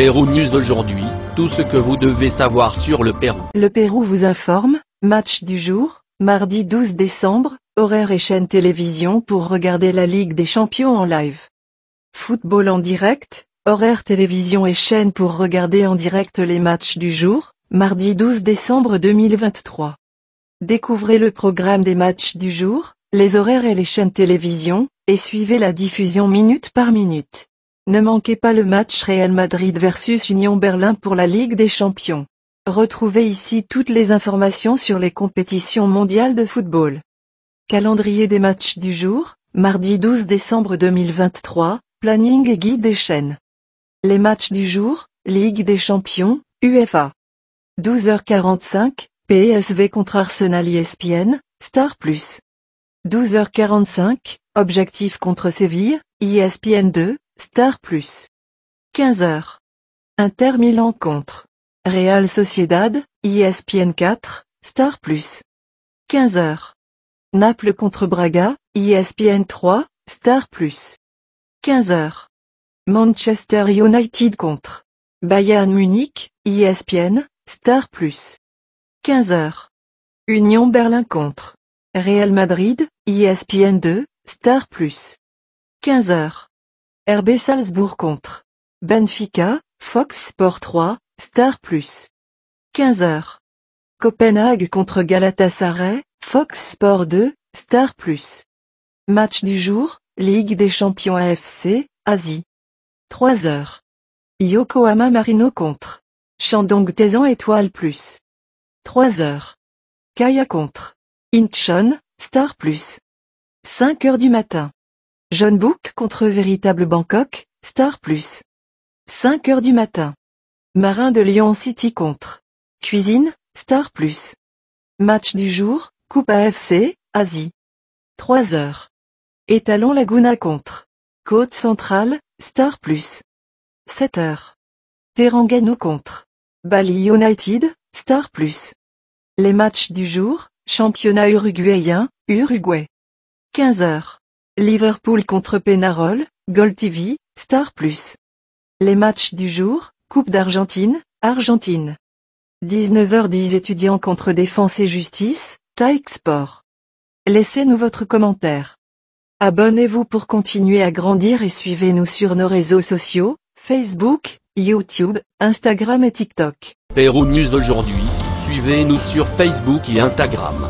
News d'aujourd'hui, tout ce que vous devez savoir sur le Pérou. Le Pérou vous informe, match du jour, mardi 12 décembre, horaire et chaîne télévision pour regarder la Ligue des Champions en live. Football en direct, horaire télévision et chaîne pour regarder en direct les matchs du jour, mardi 12 décembre 2023. Découvrez le programme des matchs du jour, les horaires et les chaînes télévision, et suivez la diffusion minute par minute. Ne manquez pas le match Real Madrid vs Union Berlin pour la Ligue des Champions. Retrouvez ici toutes les informations sur les compétitions mondiales de football. Calendrier des matchs du jour, mardi 12 décembre 2023, planning et guide des chaînes. Les matchs du jour, Ligue des Champions, UEFA. 12h45, PSV contre Arsenal ESPN, Star Plus. 12h45, Objectif contre Séville, ESPN 2, Star Plus. 15h. Inter Milan contre. Real Sociedad, ESPN 4, Star Plus. 15h. Naples contre Braga, ESPN 3, Star Plus. 15h. Manchester United contre. Bayern Munich, ESPN, Star Plus. 15h. Union Berlin contre. Real Madrid, ESPN 2, Star Plus. 15h. RB Salzbourg contre Benfica, Fox Sport 3, Star Plus. 15h. Copenhague contre Galatasaray, Fox Sport 2, Star Plus. Match du jour, Ligue des champions AFC, Asie. 3h. Yokohama Marino contre Shandong Taisan Étoile Plus. 3h. Kaya contre Incheon, Star Plus. 5h du matin. John Book contre Véritable Bangkok, Star+. Plus. 5 heures du matin. Marin de Lyon City contre. Cuisine, Star+. Plus. Match du jour, Coupe AFC, Asie. 3 heures. Étalon Laguna contre. Côte Centrale, Star+. Plus. 7 heures. Terangano contre. Bali United, Star+. Plus. Les matchs du jour, championnat uruguayen, Uruguay. 15 heures. Liverpool contre Penarol, Gold TV, Star+. Plus. Les matchs du jour, Coupe d'Argentine, Argentine. 19h10 étudiants contre Défense et Justice, Taïk Sport. Laissez-nous votre commentaire. Abonnez-vous pour continuer à grandir et suivez-nous sur nos réseaux sociaux, Facebook, YouTube, Instagram et TikTok. Pérou News aujourd'hui, suivez-nous sur Facebook et Instagram.